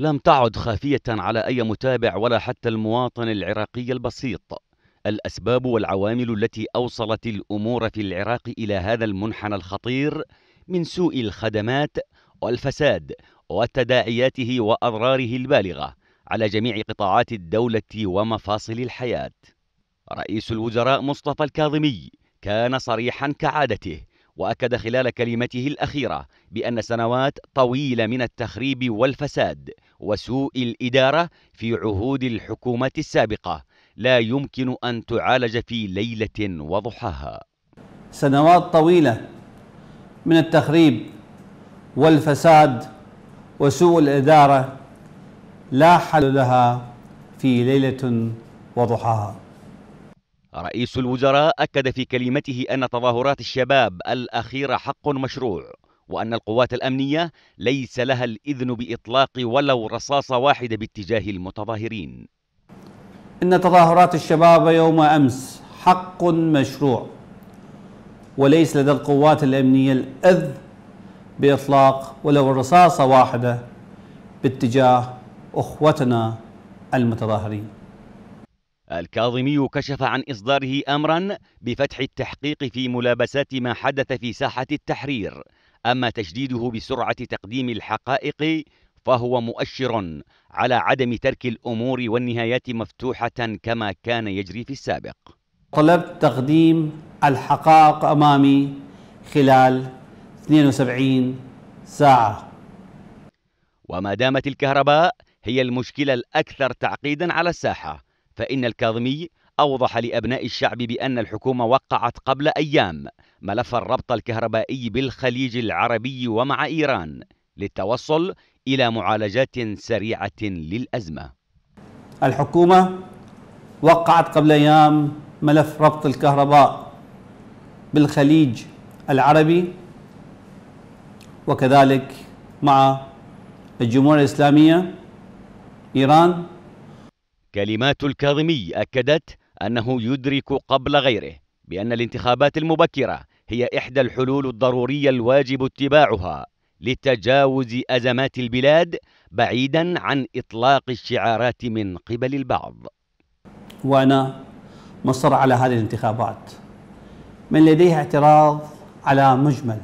لم تعد خافية على أي متابع ولا حتى المواطن العراقي البسيط الأسباب والعوامل التي أوصلت الأمور في العراق إلى هذا المنحنى الخطير من سوء الخدمات والفساد وتداعياته وأضراره البالغة على جميع قطاعات الدولة ومفاصل الحياة رئيس الوزراء مصطفى الكاظمي كان صريحا كعادته وأكد خلال كلمته الأخيرة بأن سنوات طويلة من التخريب والفساد وسوء الإدارة في عهود الحكومات السابقة لا يمكن أن تعالج في ليلة وضحاها سنوات طويلة من التخريب والفساد وسوء الإدارة لا حل لها في ليلة وضحاها رئيس الوزراء أكد في كلمته أن تظاهرات الشباب الأخيرة حق مشروع وأن القوات الأمنية ليس لها الإذن بإطلاق ولو رصاصة واحدة باتجاه المتظاهرين إن تظاهرات الشباب يوم أمس حق مشروع وليس لدى القوات الأمنية الأذ بإطلاق ولو رصاصة واحدة باتجاه أخوتنا المتظاهرين الكاظمي كشف عن إصداره أمرا بفتح التحقيق في ملابسات ما حدث في ساحة التحرير أما تجديده بسرعة تقديم الحقائق فهو مؤشر على عدم ترك الأمور والنهايات مفتوحة كما كان يجري في السابق طلبت تقديم الحقائق أمامي خلال 72 ساعة وما دامت الكهرباء هي المشكلة الأكثر تعقيدا على الساحة فإن الكاظمي أوضح لأبناء الشعب بأن الحكومة وقعت قبل أيام ملف الربط الكهربائي بالخليج العربي ومع إيران للتوصل إلى معالجات سريعة للأزمة الحكومة وقعت قبل أيام ملف ربط الكهرباء بالخليج العربي وكذلك مع الجمهورية الإسلامية إيران كلمات الكاظمي أكدت أنه يدرك قبل غيره بأن الانتخابات المبكرة هي إحدى الحلول الضرورية الواجب اتباعها لتجاوز أزمات البلاد بعيدا عن إطلاق الشعارات من قبل البعض وأنا مصر على هذه الانتخابات من لديه اعتراض على مجمل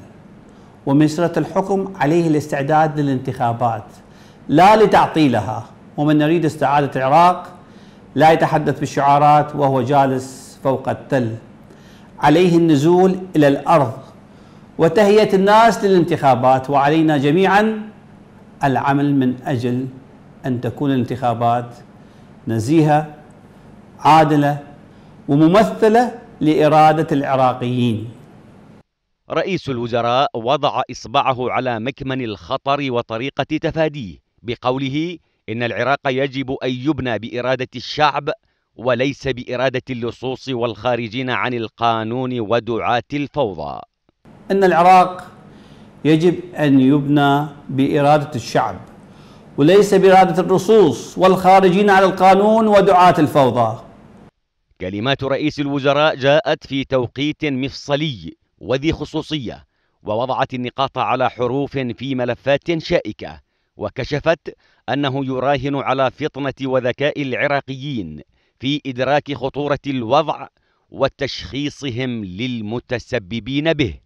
ومسرة الحكم عليه الاستعداد للانتخابات لا لتعطيلها ومن يريد استعادة العراق لا يتحدث بالشعارات وهو جالس فوق التل عليه النزول إلى الأرض وتهيئة الناس للانتخابات وعلينا جميعا العمل من أجل أن تكون الانتخابات نزيهة عادلة وممثلة لإرادة العراقيين رئيس الوزراء وضع إصبعه على مكمن الخطر وطريقة تفاديه بقوله إن العراق يجب أن يبنى بإرادة الشعب وليس بإرادة اللصوص والخارجين عن القانون ودعاة الفوضى إن العراق يجب أن يبنى بإرادة الشعب وليس بإرادة اللصوص والخارجين عن القانون ودعاة الفوضى كلمات رئيس الوزراء جاءت في توقيت مفصلي وذي خصوصية ووضعت النقاط على حروف في ملفات شائكة وكشفت أنه يراهن على فطنة وذكاء العراقيين في إدراك خطورة الوضع وتشخيصهم للمتسببين به